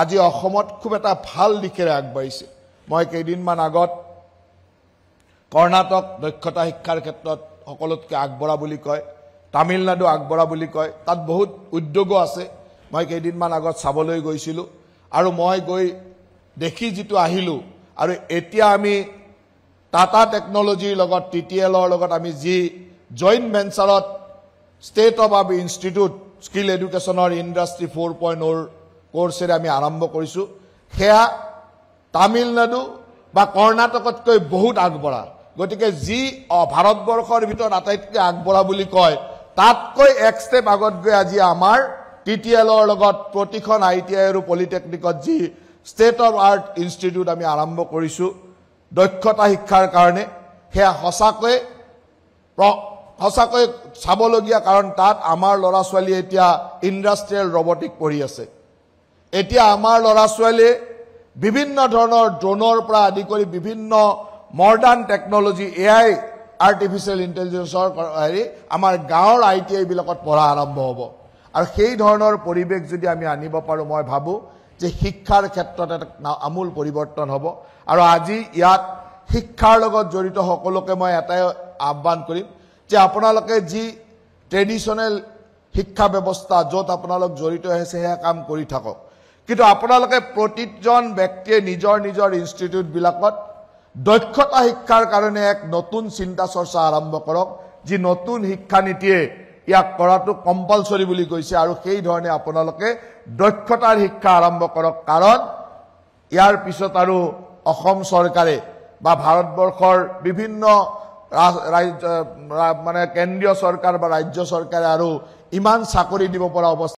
আজি অসমত খুব এটা ভাল দিশেৰে আগবাঢ়িছে মই কেইদিনমান আগত কৰ্ণাটক দক্ষতা শিক্ষাৰ ক্ষেত্ৰত সকলোতকৈ আগবঢ়া বুলি কয় তামিলনাডু আগবঢ়া বুলি কয় তাত বহুত উদ্যোগো আছে মই কেইদিনমান আগত চাবলৈ গৈছিলোঁ আৰু মই গৈ দেখি যিটো আহিলোঁ আৰু এতিয়া আমি টাটা টেকন'লজিৰ লগত টি টি এলৰ লগত আমি যি জইণ্ট ভেঞ্চাৰত state of up institute skill এডুকেশ্যনৰ ইণ্ডাষ্ট্ৰি ফ'ৰ পইণ্ট অ'ৰ কোৰ্চেৰে আমি আৰম্ভ কৰিছোঁ সেয়া তামিলনাডু বা কৰ্ণাটকতকৈ বহুত আগবঢ়া গতিকে যি ভাৰতবৰ্ষৰ ভিতৰত আটাইতকৈ আগবঢ়া বুলি কয় তাতকৈ এক ষ্টেপ আগত গৈ আজি আমাৰ টি টি এলৰ লগত প্ৰতিখন আই টি আই আৰু পলিটেকনিকত যি ষ্টেট অফ আৰ্ট ইনষ্টিটিউট আমি আৰম্ভ কৰিছোঁ দক্ষতা শিক্ষাৰ কাৰণে সেয়া সঁচাকৈ সঁচাকৈ চাবলগীয়া কাৰণ তাত আমাৰ ল'ৰা ছোৱালীয়ে এতিয়া ইণ্ডাষ্ট্ৰিয়েল ৰবটিক পঢ়ি আছে এতিয়া আমাৰ ল'ৰা ছোৱালীয়ে বিভিন্ন ধৰণৰ ড্ৰোনৰ পৰা আদি কৰি বিভিন্ন modern technology A I artificial ইণ্টেলিজেঞ্চৰ হেৰি আমাৰ গাঁৱৰ আই টি আইবিলাকত পঢ়া আৰম্ভ হ'ব আৰু সেই ধৰণৰ পৰিৱেশ যদি আমি আনিব পাৰোঁ মই ভাবোঁ যে শিক্ষাৰ ক্ষেত্ৰত এটা আমূল পৰিৱৰ্তন হ'ব আৰু আজি ইয়াত শিক্ষাৰ লগত জড়িত সকলোকে মই এটাই আহ্বান কৰিম যে আপোনালোকে যি ট্ৰেডিশ্যনেল শিক্ষা ব্যৱস্থা য'ত আপোনালোক জড়িত হৈছে সেয়া কাম কৰি থাকক কিন্তু আপোনালোকে প্ৰতিজন ব্যক্তিয়ে নিজৰ নিজৰ ইনষ্টিটিউটবিলাকত দক্ষতা শিক্ষাৰ কাৰণে এক নতুন চিন্তা চৰ্চা আৰম্ভ কৰক যি নতুন শিক্ষানীতিয়ে ইয়াক কৰাটো কম্পালচৰী বুলি কৈছে আৰু সেইধৰণে আপোনালোকে দক্ষতাৰ শিক্ষা আৰম্ভ কৰক কাৰণ ইয়াৰ পিছত আৰু অসম চৰকাৰে বা ভাৰতবৰ্ষৰ বিভিন্ন মানে কেন্দ্ৰীয় চৰকাৰ বা ৰাজ্য চৰকাৰে আৰু ইমান চাকৰি দিব পৰা অৱস্থা